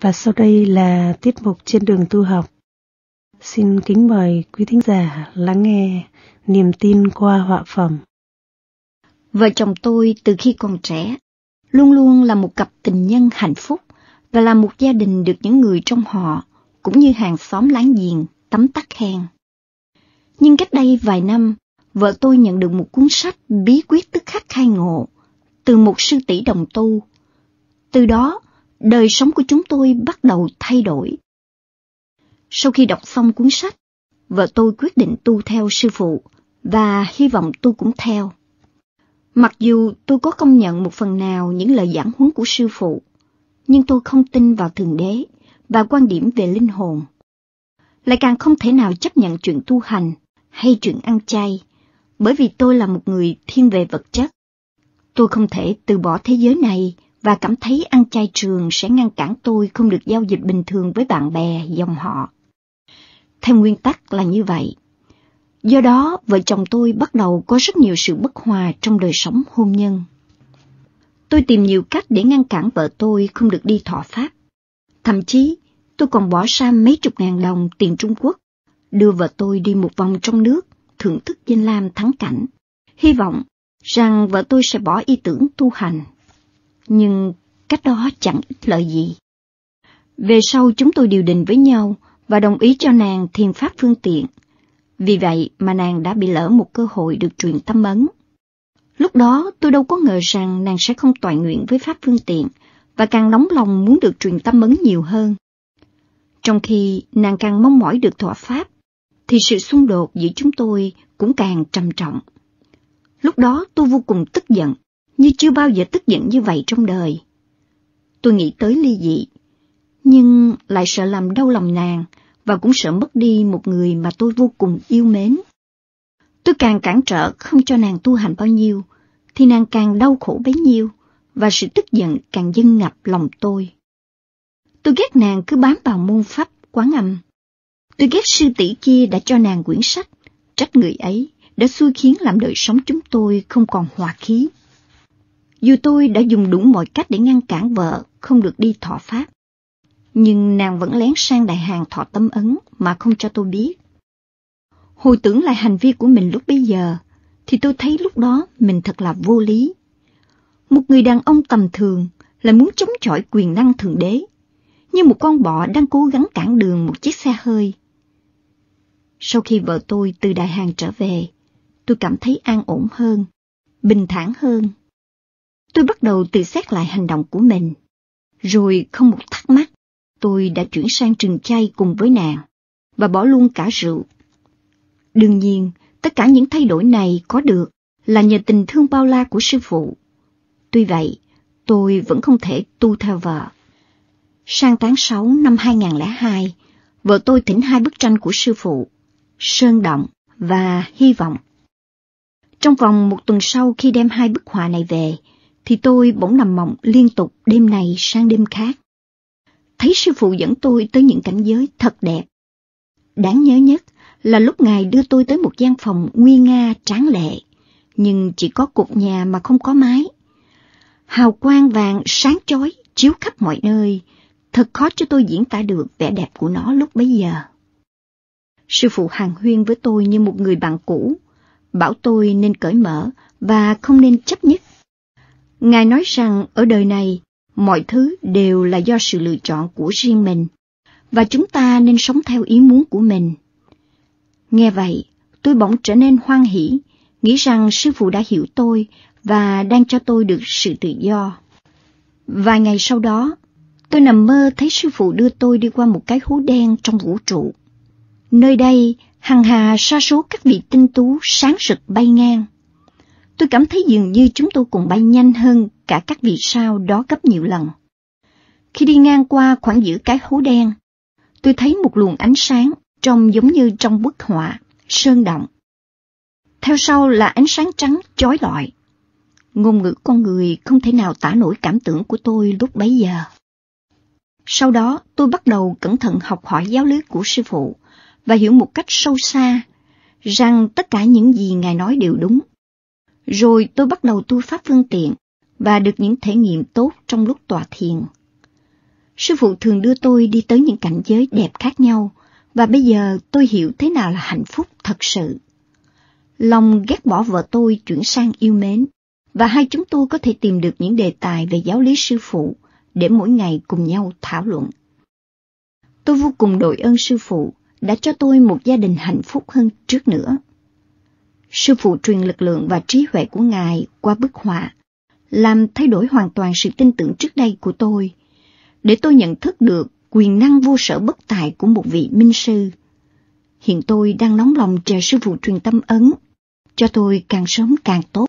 Và sau đây là tiết mục trên đường tu học. Xin kính mời quý thính giả lắng nghe niềm tin qua họa phẩm. Vợ chồng tôi từ khi còn trẻ luôn luôn là một cặp tình nhân hạnh phúc và là một gia đình được những người trong họ cũng như hàng xóm láng giềng tấm tắc khen. Nhưng cách đây vài năm, vợ tôi nhận được một cuốn sách bí quyết tức khắc khai ngộ từ một sư tỷ đồng tu. Từ đó, đời sống của chúng tôi bắt đầu thay đổi. Sau khi đọc xong cuốn sách, vợ tôi quyết định tu theo sư phụ và hy vọng tôi cũng theo. Mặc dù tôi có công nhận một phần nào những lời giảng huấn của sư phụ, nhưng tôi không tin vào Thượng Đế và quan điểm về linh hồn. Lại càng không thể nào chấp nhận chuyện tu hành hay chuyện ăn chay, bởi vì tôi là một người thiên về vật chất. Tôi không thể từ bỏ thế giới này và cảm thấy ăn chay trường sẽ ngăn cản tôi không được giao dịch bình thường với bạn bè, dòng họ. Theo nguyên tắc là như vậy. Do đó, vợ chồng tôi bắt đầu có rất nhiều sự bất hòa trong đời sống hôn nhân. Tôi tìm nhiều cách để ngăn cản vợ tôi không được đi thọ Pháp. Thậm chí, tôi còn bỏ ra mấy chục ngàn đồng tiền Trung Quốc, đưa vợ tôi đi một vòng trong nước, thưởng thức danh lam thắng cảnh. Hy vọng rằng vợ tôi sẽ bỏ ý tưởng tu hành nhưng cách đó chẳng ích lợi gì. Về sau chúng tôi điều đình với nhau và đồng ý cho nàng thiền pháp phương tiện. Vì vậy mà nàng đã bị lỡ một cơ hội được truyền tâm ấn. Lúc đó tôi đâu có ngờ rằng nàng sẽ không toại nguyện với pháp phương tiện và càng nóng lòng muốn được truyền tâm ấn nhiều hơn. Trong khi nàng càng mong mỏi được thỏa pháp, thì sự xung đột giữa chúng tôi cũng càng trầm trọng. Lúc đó tôi vô cùng tức giận như chưa bao giờ tức giận như vậy trong đời. Tôi nghĩ tới ly dị, nhưng lại sợ làm đau lòng nàng và cũng sợ mất đi một người mà tôi vô cùng yêu mến. Tôi càng cản trở không cho nàng tu hành bao nhiêu, thì nàng càng đau khổ bấy nhiêu, và sự tức giận càng dâng ngập lòng tôi. Tôi ghét nàng cứ bám vào môn pháp quán âm. Tôi ghét sư tỷ kia đã cho nàng quyển sách, trách người ấy, đã xui khiến làm đời sống chúng tôi không còn hòa khí. Dù tôi đã dùng đủ mọi cách để ngăn cản vợ không được đi thọ pháp, nhưng nàng vẫn lén sang đại hàng thọ tâm ấn mà không cho tôi biết. Hồi tưởng lại hành vi của mình lúc bấy giờ, thì tôi thấy lúc đó mình thật là vô lý. Một người đàn ông tầm thường là muốn chống chọi quyền năng thượng đế, như một con bọ đang cố gắng cản đường một chiếc xe hơi. Sau khi vợ tôi từ đại hàng trở về, tôi cảm thấy an ổn hơn, bình thản hơn. Tôi bắt đầu tự xét lại hành động của mình. Rồi không một thắc mắc, tôi đã chuyển sang trừng chay cùng với nàng, và bỏ luôn cả rượu. Đương nhiên, tất cả những thay đổi này có được là nhờ tình thương bao la của sư phụ. Tuy vậy, tôi vẫn không thể tu theo vợ. Sang tháng 6 năm 2002, vợ tôi thỉnh hai bức tranh của sư phụ, Sơn Động và Hy Vọng. Trong vòng một tuần sau khi đem hai bức họa này về, thì tôi bỗng nằm mộng liên tục đêm này sang đêm khác. Thấy sư phụ dẫn tôi tới những cảnh giới thật đẹp. Đáng nhớ nhất là lúc Ngài đưa tôi tới một gian phòng nguy nga tráng lệ, nhưng chỉ có cột nhà mà không có mái. Hào quang vàng sáng chói chiếu khắp mọi nơi, thật khó cho tôi diễn tả được vẻ đẹp của nó lúc bấy giờ. Sư phụ hàng huyên với tôi như một người bạn cũ, bảo tôi nên cởi mở và không nên chấp nhất Ngài nói rằng ở đời này, mọi thứ đều là do sự lựa chọn của riêng mình, và chúng ta nên sống theo ý muốn của mình. Nghe vậy, tôi bỗng trở nên hoan hỉ, nghĩ rằng sư phụ đã hiểu tôi và đang cho tôi được sự tự do. Vài ngày sau đó, tôi nằm mơ thấy sư phụ đưa tôi đi qua một cái hố đen trong vũ trụ. Nơi đây, hằng hà sa số các vị tinh tú sáng rực bay ngang. Tôi cảm thấy dường như chúng tôi cùng bay nhanh hơn cả các vì sao đó gấp nhiều lần. Khi đi ngang qua khoảng giữa cái hố đen, tôi thấy một luồng ánh sáng trông giống như trong bức họa, sơn động. Theo sau là ánh sáng trắng chói lọi. Ngôn ngữ con người không thể nào tả nổi cảm tưởng của tôi lúc bấy giờ. Sau đó, tôi bắt đầu cẩn thận học hỏi giáo lý của sư phụ và hiểu một cách sâu xa rằng tất cả những gì Ngài nói đều đúng. Rồi tôi bắt đầu tu pháp phương tiện và được những thể nghiệm tốt trong lúc tọa thiền. Sư phụ thường đưa tôi đi tới những cảnh giới đẹp khác nhau và bây giờ tôi hiểu thế nào là hạnh phúc thật sự. Lòng ghét bỏ vợ tôi chuyển sang yêu mến và hai chúng tôi có thể tìm được những đề tài về giáo lý sư phụ để mỗi ngày cùng nhau thảo luận. Tôi vô cùng đội ơn sư phụ đã cho tôi một gia đình hạnh phúc hơn trước nữa sư phụ truyền lực lượng và trí huệ của ngài qua bức họa, làm thay đổi hoàn toàn sự tin tưởng trước đây của tôi, để tôi nhận thức được quyền năng vô sở bất tài của một vị minh sư. Hiện tôi đang nóng lòng chờ sư phụ truyền tâm ấn, cho tôi càng sớm càng tốt.